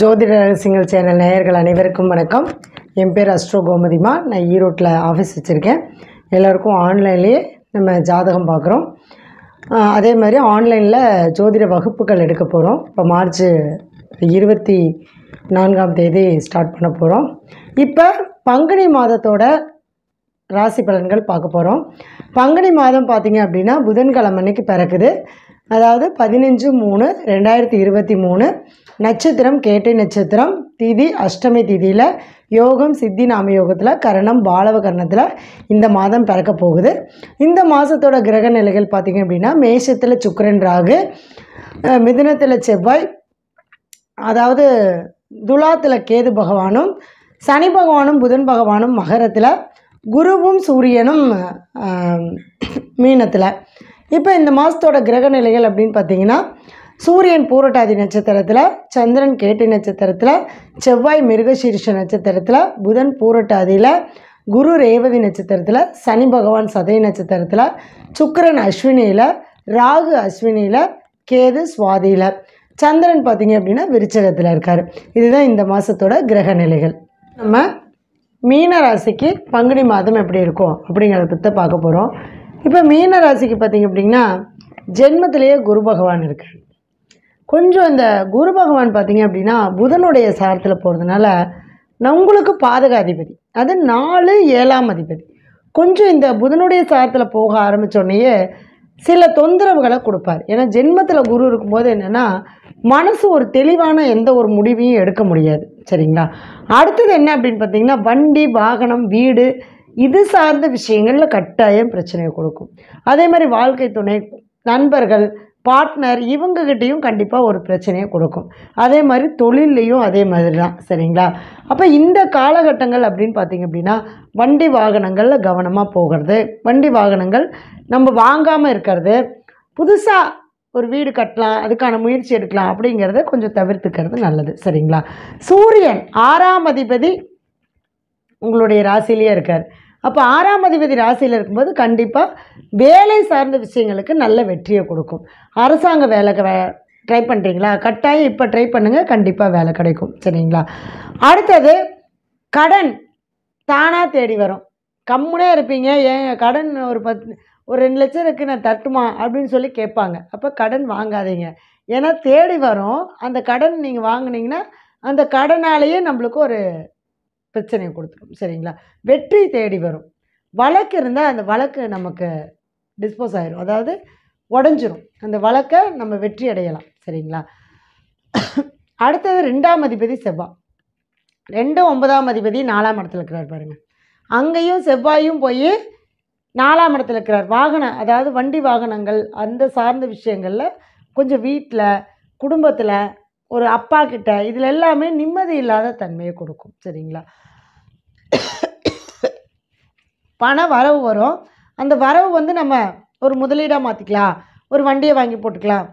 ஜோதிட ரகசியங்கள் சேனல் நேயர்கள் அனைவருக்கும் வணக்கம் என் பேர் அஸ்ட்ரோ கோமதிமா நான் ஈரோட்டில் ஆஃபீஸ் வச்சுருக்கேன் எல்லோருக்கும் ஆன்லைன்லேயே நம்ம ஜாதகம் பார்க்குறோம் அதே மாதிரி ஆன்லைனில் ஜோதிட வகுப்புகள் எடுக்க போகிறோம் இப்போ மார்ச் இருபத்தி நான்காம் தேதி ஸ்டார்ட் பண்ண போகிறோம் இப்போ பங்குனி மாதத்தோட ராசி பலன்கள் பார்க்க போகிறோம் பங்குனி மாதம் பார்த்திங்க அப்படின்னா புதன்கிழமை அன்னைக்கு பிறக்குது அதாவது பதினஞ்சு மூணு ரெண்டாயிரத்தி இருபத்தி மூணு நட்சத்திரம் கேட்டை நட்சத்திரம் திதி அஷ்டமி திதியில் யோகம் சித்தி நாம யோகத்தில் கரணம் பாலவ கரணத்தில் இந்த மாதம் பிறக்க போகுது இந்த மாதத்தோட கிரக நிலைகள் பார்த்திங்க அப்படின்னா மேஷத்தில் சுக்கரன் ராகு மிதுனத்தில் செவ்வாய் அதாவது துலாத்தில் கேது பகவானும் சனி பகவானும் புதன் பகவானும் மகரத்தில் குருவும் சூரியனும் மீனத்தில் இப்போ இந்த மாதத்தோட கிரக நிலைகள் அப்படின்னு பார்த்தீங்கன்னா சூரியன் பூரட்டாதி நட்சத்திரத்தில் சந்திரன் கேட்டி நட்சத்திரத்தில் செவ்வாய் மிருகசீர்ஷ நட்சத்திரத்தில் புதன் பூரட்டாதியில் குரு ரேவதி நட்சத்திரத்தில் சனி பகவான் சதய நட்சத்திரத்தில் சுக்கரன் அஸ்வினியில் ராகு அஸ்வினியில் கேது சுவாதியில் சந்திரன் பார்த்திங்க அப்படின்னா விருச்சகத்தில் இருக்கார் இதுதான் இந்த மாதத்தோட கிரக நிலைகள் நம்ம மீனராசிக்கு பங்குனி மாதம் எப்படி இருக்கும் அப்படிங்கிறத பற்றி பார்க்க போகிறோம் இப்போ மீன ராசிக்கு பார்த்திங்க அப்படின்னா ஜென்மத்திலேயே குரு பகவான் இருக்கு கொஞ்சம் இந்த குரு பகவான் பார்த்திங்க அப்படின்னா புதனுடைய சாரத்தில் போகிறதுனால நம்மளுக்கு பாதகாதிபதி அது நாலு ஏழாம் அதிபதி கொஞ்சம் இந்த புதனுடைய சாரத்தில் போக ஆரம்பித்தோடனேயே சில தொந்தரவுகளை கொடுப்பார் ஏன்னா ஜென்மத்தில் குரு இருக்கும்போது என்னென்னா மனசு ஒரு தெளிவான எந்த ஒரு முடிவையும் எடுக்க முடியாது சரிங்களா அடுத்தது என்ன அப்படின்னு பார்த்தீங்கன்னா வண்டி வாகனம் வீடு இது சார்ந்த விஷயங்களில் கட்டாயம் பிரச்சனையை கொடுக்கும் அதே மாதிரி வாழ்க்கை துணை நண்பர்கள் பார்ட்னர் இவங்ககிட்டையும் கண்டிப்பாக ஒரு பிரச்சனையை கொடுக்கும் அதே மாதிரி தொழில்லையும் அதே மாதிரி தான் சரிங்களா அப்போ இந்த காலகட்டங்கள் அப்படின்னு பார்த்திங்க அப்படின்னா வண்டி வாகனங்களில் கவனமாக போகிறது வண்டி வாகனங்கள் நம்ம வாங்காமல் இருக்கிறது புதுசாக ஒரு வீடு கட்டலாம் அதுக்கான முயற்சி எடுக்கலாம் அப்படிங்கிறத கொஞ்சம் தவிர்த்துக்கிறது நல்லது சரிங்களா சூரியன் ஆறாம் அதிபதி உங்களுடைய ராசிலேயே இருக்கார் அப்போ ஆறாம் அதிபதி ராசியில் இருக்கும்போது கண்டிப்பாக வேலை சார்ந்த விஷயங்களுக்கு நல்ல வெற்றியை கொடுக்கும் அரசாங்க வேலை வே ட்ரை பண்ணுறீங்களா கட்டாயம் இப்போ ட்ரை பண்ணுங்கள் கண்டிப்பாக வேலை கிடைக்கும் சரிங்களா அடுத்தது கடன் தானாக தேடி வரும் கம்முனே இருப்பீங்க ஏன் கடன் ஒரு பத் ஒரு ரெண்டு லட்சம் இருக்குது நான் தட்டுமா அப்படின்னு சொல்லி கேட்பாங்க அப்போ கடன் வாங்காதீங்க ஏன்னா தேடி வரும் அந்த கடன் நீங்கள் வாங்கினீங்கன்னா அந்த கடனாலேயே நம்மளுக்கு ஒரு பிரச்சனையை கொடுத்துரும் சரிங்களா வெற்றி தேடி வரும் வழக்கு இருந்தால் அந்த வழக்கு நமக்கு டிஸ்போஸ் ஆகிரும் அதாவது உடஞ்சிரும் அந்த வழக்கை நம்ம வெற்றி அடையலாம் சரிங்களா அடுத்தது ரெண்டாம் அதிபதி செவ்வாய் ரெண்டு ஒன்பதாம் அதிபதி நாலாம் இடத்துல இருக்கிறார் பாருங்கள் அங்கேயும் செவ்வாயும் போய் நாலாம் இடத்துல இருக்கிறார் வாகனம் அதாவது வண்டி வாகனங்கள் அந்த சார்ந்த விஷயங்களில் கொஞ்சம் வீட்டில் குடும்பத்தில் ஒரு அப்பா கிட்ட இதில் எல்லாமே நிம்மதி இல்லாத தன்மையை கொடுக்கும் சரிங்களா பணம் வரவு வரும் அந்த வரவு வந்து நம்ம ஒரு முதலீடாக மாற்றிக்கலாம் ஒரு வண்டியை வாங்கி போட்டுக்கலாம்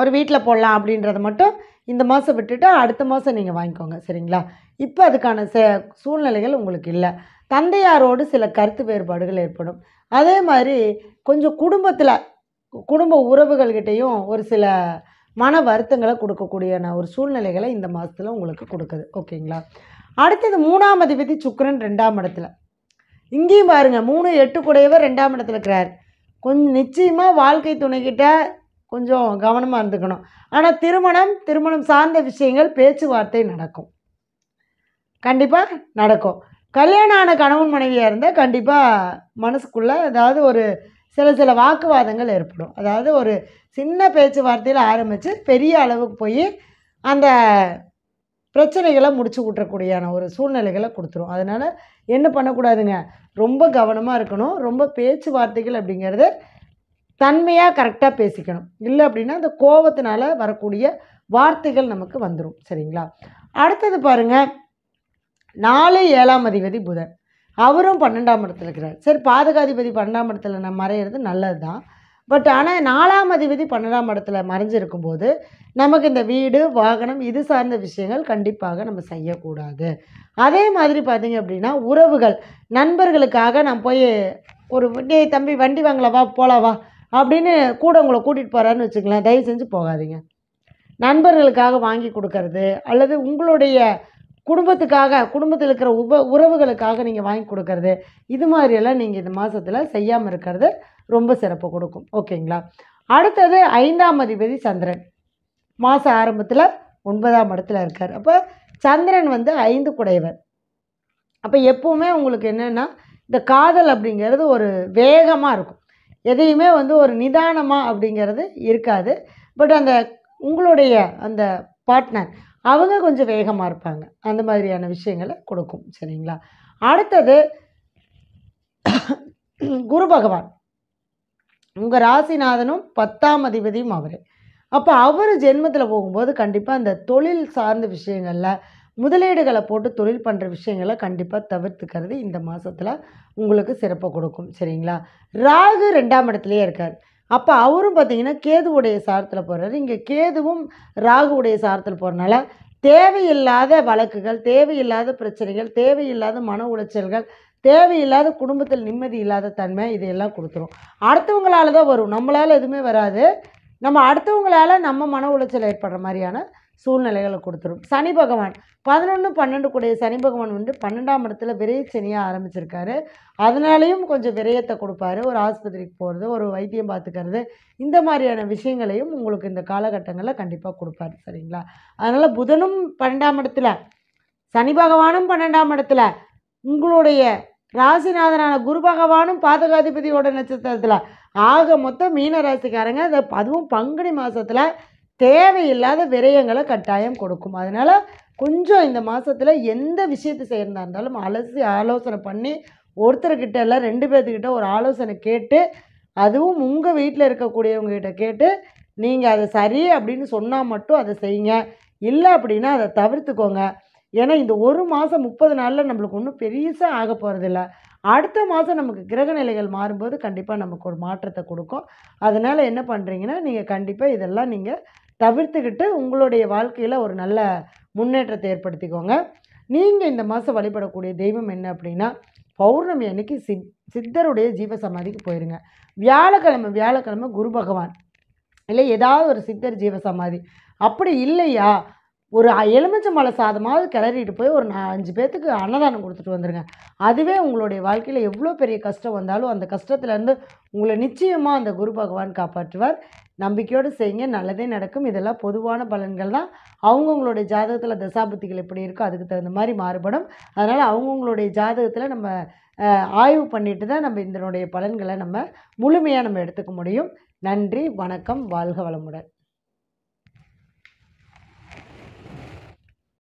ஒரு வீட்டில் போடலாம் அப்படின்றத மட்டும் இந்த மாதம் விட்டுட்டு அடுத்த மாதம் நீங்கள் வாங்கிக்கோங்க சரிங்களா இப்போ அதுக்கான ச சூழ்நிலைகள் உங்களுக்கு இல்லை தந்தையாரோடு சில கருத்து வேறுபாடுகள் ஏற்படும் அதே மாதிரி கொஞ்சம் குடும்பத்தில் குடும்ப உறவுகள்கிட்டையும் ஒரு சில மன வருத்தங்களை கொடுக்கக்கூடியன ஒரு சூழ்நிலைகளை இந்த மாதத்தில் உங்களுக்கு கொடுக்குது ஓகேங்களா அடுத்தது மூணாம் அதிபதி சுக்கரன் ரெண்டாம் இடத்துல இங்கேயும் பாருங்கள் மூணு எட்டு கூடையவர் ரெண்டாம் இடத்துல இருக்கிறார் கொஞ்சம் நிச்சயமாக வாழ்க்கை துணைக்கிட்ட கொஞ்சம் கவனமாக இருந்துக்கணும் ஆனால் திருமணம் திருமணம் சார்ந்த விஷயங்கள் பேச்சுவார்த்தை நடக்கும் கண்டிப்பாக நடக்கும் கல்யாணம் ஆன கணவன் மனைவியாக இருந்தால் கண்டிப்பாக மனசுக்குள்ளே ஏதாவது ஒரு சில சில வாக்குவாதங்கள் ஏற்படும் அதாவது ஒரு சின்ன பேச்சுவார்த்தையில் ஆரம்பித்து பெரிய அளவுக்கு போய் அந்த பிரச்சனைகளை முடிச்சு விட்றக்கூடியான ஒரு சூழ்நிலைகளை கொடுத்துரும் அதனால் என்ன பண்ணக்கூடாதுங்க ரொம்ப கவனமாக இருக்கணும் ரொம்ப பேச்சுவார்த்தைகள் அப்படிங்கிறது தன்மையாக கரெக்டாக பேசிக்கணும் இல்லை அப்படின்னா அந்த கோபத்தினால வரக்கூடிய வார்த்தைகள் நமக்கு வந்துடும் சரிங்களா அடுத்தது பாருங்கள் நாலு ஏழாம் அதிபதி புதன் அவரும் பன்னெண்டாம் இடத்துல இருக்கிறார் சரி பாதகாதிபதி பன்னெண்டாம் இடத்துல நான் மறையிறது நல்லது தான் பட் ஆனால் நாலாம் அதிபதி பன்னெண்டாம் இடத்துல மறைஞ்சிருக்கும் போது நமக்கு இந்த வீடு வாகனம் இது சார்ந்த விஷயங்கள் கண்டிப்பாக நம்ம செய்யக்கூடாது அதே மாதிரி பார்த்திங்க அப்படின்னா உறவுகள் நண்பர்களுக்காக நான் போய் ஒரு டே தம்பி வண்டி வாங்கலவா போகலவா அப்படின்னு கூட உங்களை கூட்டிகிட்டு போகிறான்னு வச்சுக்கலாம் தயவு செஞ்சு போகாதீங்க நண்பர்களுக்காக வாங்கி கொடுக்கறது அல்லது உங்களுடைய குடும்பத்துக்காக குடும்பத்தில் இருக்கிற உப உறவுகளுக்காக நீங்கள் வாங்கி கொடுக்கறது இது மாதிரியெல்லாம் நீங்கள் இந்த மாதத்தில் செய்யாமல் இருக்கிறது ரொம்ப சிறப்பு கொடுக்கும் ஓகேங்களா அடுத்தது ஐந்தாம் அதிபதி சந்திரன் மாத ஆரம்பத்தில் ஒன்பதாம் இடத்துல இருக்கார் அப்போ சந்திரன் வந்து ஐந்து குடைவர் அப்போ எப்போவுமே உங்களுக்கு என்னென்னா இந்த காதல் அப்படிங்கிறது ஒரு வேகமாக இருக்கும் எதையுமே வந்து ஒரு நிதானமாக அப்படிங்கிறது இருக்காது பட் அந்த உங்களுடைய அந்த பார்ட்னர் அவங்க கொஞ்சம் வேகமாக இருப்பாங்க அந்த மாதிரியான விஷயங்களை கொடுக்கும் சரிங்களா அடுத்தது குரு பகவான் உங்கள் ராசிநாதனும் பத்தாம் அதிபதியும் அவர் அப்போ அவர் ஜென்மத்தில் போகும்போது கண்டிப்பாக அந்த தொழில் சார்ந்த விஷயங்களில் முதலீடுகளை போட்டு தொழில் பண்ணுற விஷயங்களை கண்டிப்பாக தவிர்த்துக்கிறது இந்த மாதத்தில் உங்களுக்கு சிறப்பை கொடுக்கும் சரிங்களா ராகு ரெண்டாம் இடத்துலையே இருக்கார் அப்போ அவரும் பார்த்திங்கன்னா கேதுவுடைய சாரத்தில் போகிறாரு இங்கே கேதுவும் ராகுவுடைய சாரத்தில் போகிறனால தேவையில்லாத வழக்குகள் தேவையில்லாத பிரச்சனைகள் தேவையில்லாத மன உளைச்சல்கள் தேவையில்லாத குடும்பத்தில் நிம்மதி இல்லாத தன்மை இதையெல்லாம் கொடுத்துரும் அடுத்தவங்களால தான் வரும் நம்மளால் எதுவுமே வராது நம்ம அடுத்தவங்களால் நம்ம மன உளைச்சல் ஏற்படுற மாதிரியான சூழ்நிலைகளை கொடுத்துரும் சனி பகவான் பதினொன்று பன்னெண்டு கூடிய சனி பகவான் வந்து பன்னெண்டாம் இடத்துல விரைய சனியாக ஆரம்பிச்சிருக்காரு அதனாலையும் கொஞ்சம் விரயத்தை கொடுப்பாரு ஒரு ஆஸ்பத்திரிக்கு போகிறது ஒரு வைத்தியம் பார்த்துக்கிறது இந்த மாதிரியான விஷயங்களையும் உங்களுக்கு இந்த காலகட்டங்களில் கண்டிப்பாக கொடுப்பாரு சரிங்களா அதனால் புதனும் பன்னெண்டாம் இடத்துல சனி பகவானும் பன்னெண்டாம் இடத்துல உங்களுடைய ராசிநாதனான குரு பகவானும் பாதகாதிபதியோட நட்சத்திரத்தில் ஆக மொத்தம் மீன ராசிக்காரங்க அதுவும் பங்குனி மாதத்தில் தேவையில்லாத விரயங்களை கட்டாயம் கொடுக்கும் அதனால் கொஞ்சம் இந்த மாதத்தில் எந்த விஷயத்தை செய்கிறதா இருந்தாலும் அலசி ஆலோசனை பண்ணி ஒருத்தர்கிட்ட இல்லை ரெண்டு பேர்த்துக்கிட்ட ஒரு ஆலோசனை கேட்டு அதுவும் உங்கள் வீட்டில் இருக்கக்கூடியவங்ககிட்ட கேட்டு நீங்கள் அதை சரி அப்படின்னு சொன்னால் மட்டும் அதை செய்யுங்க இல்லை அப்படின்னா அதை தவிர்த்துக்கோங்க ஏன்னா இந்த ஒரு மாதம் முப்பது நாளில் நம்மளுக்கு ஒன்றும் பெருசாக ஆக போகிறதில்ல அடுத்த மாதம் நமக்கு கிரக நிலைகள் மாறும்போது கண்டிப்பாக நமக்கு ஒரு மாற்றத்தை கொடுக்கும் அதனால் என்ன பண்ணுறீங்கன்னா நீங்கள் கண்டிப்பாக இதெல்லாம் நீங்கள் தவிர்த்துக்கிட்டு உங்களுடைய வாழ்க்கையில் ஒரு நல்ல முன்னேற்றத்தை ஏற்படுத்திக்கோங்க நீங்கள் இந்த மாதம் வழிபடக்கூடிய தெய்வம் என்ன அப்படின்னா பௌர்ணமி அன்னைக்கு சி சித்தருடைய ஜீவ சமாதிக்கு போயிருங்க வியாழக்கிழமை வியாழக்கிழமை குரு பகவான் இல்லை ஏதாவது ஒரு சித்தர் ஜீவ சமாதி அப்படி இல்லையா ஒரு மலை சாதமாவது கிளறிட்டு போய் ஒரு அஞ்சு பேர்த்துக்கு அன்னதானம் கொடுத்துட்டு வந்துடுங்க அதுவே உங்களுடைய வாழ்க்கையில் எவ்வளோ பெரிய கஷ்டம் வந்தாலும் அந்த கஷ்டத்துலேருந்து உங்களை நிச்சயமாக அந்த குரு பகவான் காப்பாற்றுவார் நம்பிக்கையோடு செய்யுங்க நல்லதே நடக்கும் இதெல்லாம் பொதுவான பலன்கள் தான் அவங்கவுங்களுடைய ஜாதகத்தில் தசாபுத்திகள் எப்படி இருக்கோ அதுக்கு தகுந்த மாதிரி மாறுபடும் அதனால் அவங்கவுங்களுடைய ஜாதகத்தில் நம்ம ஆய்வு பண்ணிட்டு தான் நம்ம இதனுடைய பலன்களை நம்ம முழுமையாக நம்ம எடுத்துக்க முடியும் நன்றி வணக்கம் வாழ்க வளமுடன்